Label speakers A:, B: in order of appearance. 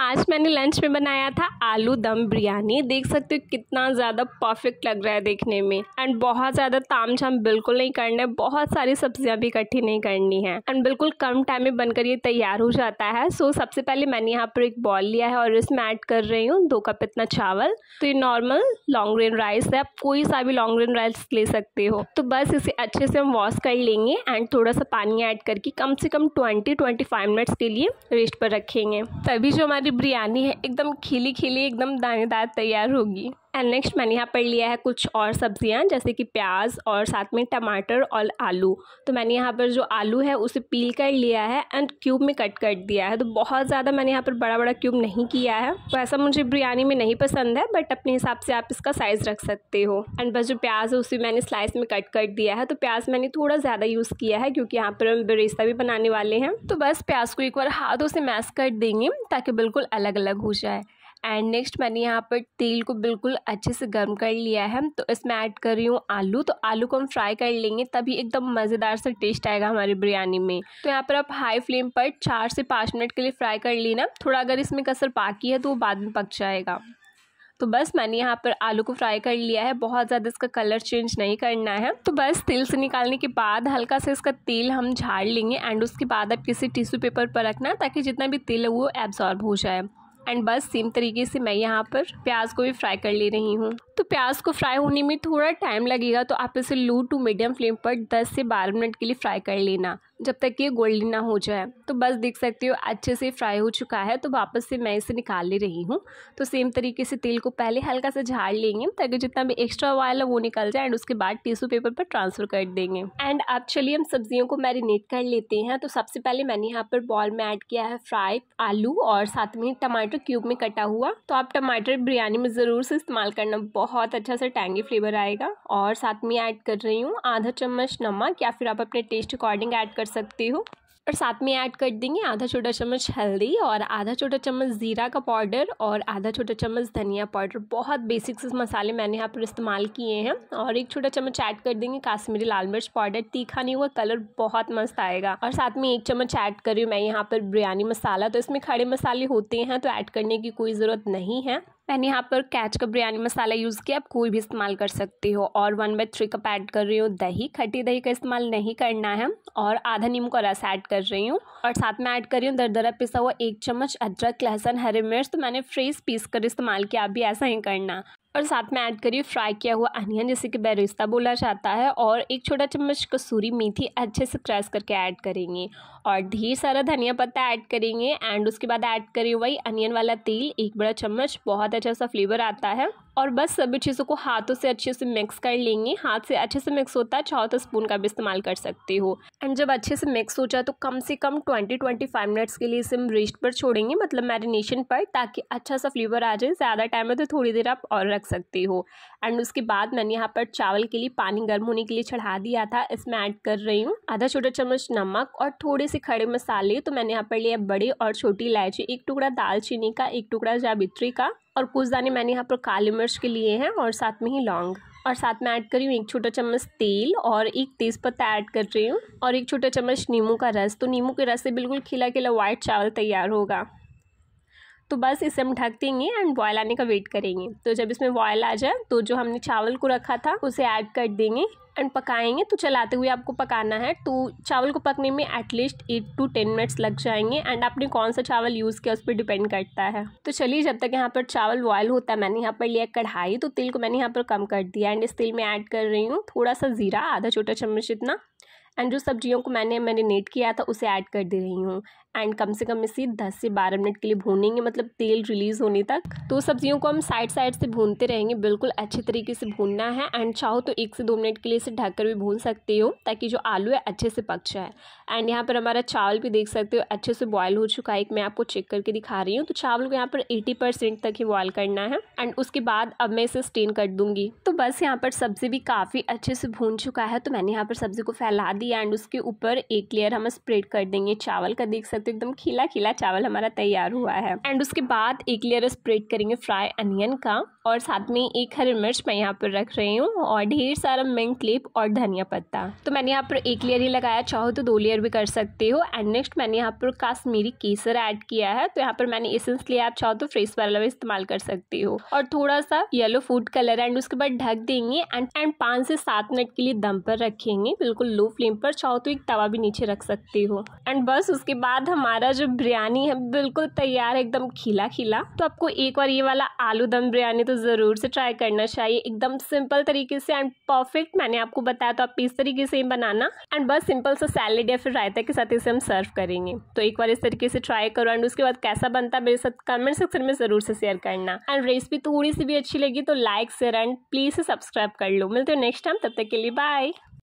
A: आज मैंने लंच में बनाया था आलू दम बिरयानी देख सकते हो कितना ज़्यादा परफेक्ट लग रहा है देखने में एंड बहुत ज़्यादा ताम झाम बिल्कुल नहीं करना है बहुत सारी सब्जियां भी इकट्ठी नहीं करनी है एंड बिल्कुल कम टाइम में बनकर ये तैयार हो जाता है सो so, सबसे पहले मैंने यहाँ पर एक बॉल लिया है और इसमें ऐड कर रही हूँ दो कप इतना चावल तो ये नॉर्मल लॉन्ग ग्रेन राइस है आप कोई सा भी लॉन्ग ग्रेन राइस ले सकते हो तो बस इसे अच्छे से हम वॉश कर लेंगे एंड थोड़ा सा पानी ऐड करके कम से कम ट्वेंटी ट्वेंटी मिनट्स के लिए रेस्ट पर रखेंगे तभी जो हमारी बिरयानी है एकदम खिली खिली एकदम दानेदार तैयार होगी एंड नेक्स्ट मैंने यहाँ पर लिया है कुछ और सब्जियाँ जैसे कि प्याज और साथ में टमाटर और आलू तो मैंने यहाँ पर जो आलू है उसे पील कर लिया है एंड क्यूब में कट कर दिया है तो बहुत ज़्यादा मैंने यहाँ पर बड़ा बड़ा क्यूब नहीं किया है वैसा तो मुझे बिरयानी में नहीं पसंद है बट अपने हिसाब से आप इसका साइज़ रख सकते हो एंड बस जो प्याज है उसे मैंने स्लाइस में कट कर दिया है तो प्याज मैंने थोड़ा ज़्यादा यूज़ किया है क्योंकि यहाँ पर हम बरेस्ता भी बनाने वाले हैं तो बस प्याज को एक बार हाथों से मैश कर देंगे ताकि बिल्कुल अलग अलग हो जाए एंड नेक्स्ट मैंने यहाँ पर तेल को बिल्कुल अच्छे से गर्म कर लिया है तो इसमें ऐड कर रही हूँ आलू तो आलू को हम फ्राई कर लेंगे तभी एकदम मज़ेदार सा टेस्ट आएगा हमारी बिरयानी में तो यहाँ पर आप हाई फ्लेम पर चार से पाँच मिनट के लिए फ्राई कर लेना थोड़ा अगर इसमें कसर पाकी है तो वो बाद में पक जाएगा तो बस मैंने यहाँ पर आलू को फ्राई कर लिया है बहुत ज़्यादा इसका कलर चेंज नहीं करना है तो बस तेल से निकालने के बाद हल्का सा इसका तेल हम झाड़ लेंगे एंड उसके बाद आप किसी टिश्यू पेपर पर रखना ताकि जितना भी तेल है वो एब्जॉर्ब हो जाए एंड बस सेम तरीके से मैं यहाँ पर प्याज को भी फ्राई कर ले रही हूँ तो प्याज को फ्राई होने में थोड़ा टाइम लगेगा तो आप इसे लो टू मीडियम फ्लेम पर 10 से 12 मिनट के लिए फ्राई कर लेना जब तक ये गोल्डन ना हो जाए तो बस देख सकते हो अच्छे से फ्राई हो चुका है तो वापस से मैं इसे निकाल ले रही हूँ तो सेम तरीके से तेल को पहले हल्का सा झाड़ लेंगे ताकि जितना भी एक्स्ट्रा ऑयल है वो निकल जाए एंड उसके बाद टिश्यू पेपर पर ट्रांसफ़र कर देंगे एंड अब चलिए हम सब्जियों को मैरिनेट कर लेते हैं तो सबसे पहले मैंने यहाँ पर बॉल में ऐड किया है फ्राई आलू और साथ में टमाटर क्यूब में कटा हुआ तो आप टमाटर बिरयानी में ज़रूर से इस्तेमाल करना बहुत अच्छा सा टैंगी फ्लेवर आएगा और साथ में ऐड कर रही हूँ आधा चम्मच नमक या फिर आप अपने टेस्ट अकॉर्डिंग ऐड कर सकती हूँ और साथ में ऐड कर देंगे आधा छोटा चम्मच हल्दी और आधा छोटा चम्मच ज़ीरा का पाउडर और आधा छोटा चम्मच धनिया पाउडर बहुत बेसिक से मसाले मैंने यहाँ पर इस्तेमाल किए हैं और एक छोटा चम्मच ऐड कर देंगे काश्मीरी लाल मिर्च पाउडर तीखा नहीं हुआ कलर बहुत मस्त आएगा और साथ में एक चम्मच ऐड कर रही हूँ मैं यहाँ पर बिरयानी मसाला तो इसमें खड़े मसाले होते हैं तो ऐड करने की कोई ज़रूरत नहीं है मैंने यहाँ पर कैच का बिरयानी मसाला यूज़ किया आप कोई भी इस्तेमाल कर सकते हो और one by three cup add कर रही हूँ दही खट्टी दही का इस्तेमाल नहीं करना है और आधा नीम का रस ऐड कर रही हूँ और साथ में ऐड कर रही हूँ दरदरा पिसा हुआ एक चम्मच अदरक लहसुन हरी मिर्च तो मैंने फ्रेश पीस कर इस्तेमाल किया आप भी ऐसा ही करना और साथ में ऐड करिए फ्राई किया हुआ अनियन जैसे कि बेरिस्ता बोला जाता है और एक छोटा चम्मच कसूरी मेथी अच्छे से क्रैश करके ऐड करेंगे और ढेर सारा धनिया पत्ता ऐड करेंगे एंड उसके बाद ऐड करें वही अनियन वाला तेल एक बड़ा चम्मच बहुत अच्छा सा फ्लेवर आता है और बस सभी चीज़ों को हाथों से अच्छे से मिक्स कर लेंगे हाथ से अच्छे से मिक्स होता है चाहो तो स्पून का भी इस्तेमाल कर सकते हो एंड जब अच्छे से मिक्स हो जाए तो कम से कम ट्वेंटी ट्वेंटी फाइव मिनट्स के लिए इसे हम रेस्ट पर छोड़ेंगे मतलब मैरिनेशन पर ताकि अच्छा सा फ्लेवर आ जाए ज़्यादा टाइम है तो थोड़ी देर आप और रख सकते हो एंड उसके बाद मैंने यहाँ पर चावल के लिए पानी गर्म होने के लिए चढ़ा दिया था इसमें ऐड कर रही हूँ आधा छोटा चम्मच नमक और थोड़े से से खड़े मसाले तो मैंने यहाँ पर लिया बड़ी और छोटी इलायची एक टुकड़ा दालचीनी का एक टुकड़ा जावित्री का और कुछ दाने मैंने यहाँ पर काली मिर्च के लिए हैं और साथ में ही लौंग और साथ में ऐड करी हूँ एक छोटा चम्मच तेल और एक तेज़ पत्ता ऐड कर रही हूँ और एक छोटा चम्मच नींबू का रस तो नींबू के रस से बिल्कुल खिला खिला वाइट चावल तैयार होगा तो बस इसे हम ढक देंगे एंड बॉयल आने का वेट करेंगे तो जब इसमें बॉयल आ जाए तो जो हमने चावल को रखा था उसे ऐड कर देंगे एंड पकाएंगे तो चलाते हुए आपको पकाना है तो चावल को पकने में at least eight to ten minutes लग जाएंगे एंड आपने कौन सा चावल यूज़ किया उस पर डिपेंड करता है तो चलिए जब तक यहाँ पर चावल बॉयल होता है मैंने यहाँ पर लिया कढ़ाई तो तिल को मैंने यहाँ पर कम कर दिया एंड इस तेल में ऐड कर रही हूँ थोड़ा सा ज़ीरा आधा छोटा चम्मच इतना एंड जो सब्जियों को मैंने मैरिनेट किया था उसे ऐड कर दे रही हूँ एंड कम से कम इसे 10 से 12 मिनट के लिए भूनेंगे मतलब तेल रिलीज़ होने तक तो सब्जियों को हम साइड साइड से भूनते रहेंगे बिल्कुल अच्छे तरीके से भूनना है एंड चाहो तो एक से दो मिनट के लिए इसे ढककर भी भून सकते हो ताकि जो आलू है अच्छे से पक जाए एंड यहाँ पर हमारा चावल भी देख सकते हो अच्छे से बॉयल हो चुका है एक मैं आपको चेक करके दिखा रही हूँ तो चावल को यहाँ पर एटी परसेंट तक ही बॉयल करना है एंड उसके बाद अब मैं इसे स्टेन कर दूंगी तो बस यहाँ पर सब्जी भी काफ़ी अच्छे से भून चुका है तो मैंने यहाँ पर सब्जी को फैला दिया एंड उसके ऊपर एक लेयर हम स्प्रेड कर देंगे चावल का देख सकते तो एकदम खिला खिला चावल हमारा तैयार हुआ है एंड उसके बाद एक लेयर स्प्रेड करेंगे फ्राई अनियन का और साथ में एक हरी मिर्च मैं यहाँ पर रख रही हूँ और ढेर सारा मिंग क्लिप और धनिया पत्ता तो मैंने यहाँ पर एक लेयर ही लगाया चाहो तो दो लेयर भी कर सकते हो एंड नेक्स्ट मैंने यहाँ पर काश्मीरी केसर ऐड किया है तो यहाँ पर मैंने एसेंस लिया आप चाहो तो फ्रेश वाला भी इस्तेमाल कर सकते हो और थोड़ा सा येलो फूड कलर एंड उसके बाद ढक देंगे एंड एंड पाँच से सात मिनट के लिए दम पर रखेंगे बिल्कुल लो फ्लेम पर चाहो तो एक तवा भी नीचे रख सकते हो एंड बस उसके बाद हमारा जो बिरयानी है बिल्कुल तैयार है एकदम खिला खिला तो आपको एक बार ये वाला आलू दम बिरयानी तो ज़रूर से ट्राई करना चाहिए एकदम सिंपल तरीके से एंड परफेक्ट मैंने आपको बताया तो आप इस तरीके से ही बनाना एंड बस सिंपल सा सैलेड या फिर रायता के साथ इसे हम सर्व करेंगे तो एक बार इस तरीके से ट्राई करो एंड उसके बाद कैसा बनता है मेरे साथ कमेंट सेक्शन में ज़रूर से शेयर करना एंड रेसिपी थोड़ी सी भी अच्छी लगी तो like share and please subscribe कर लो मिलते हो नेक्स्ट टाइम तब तक के लिए बाय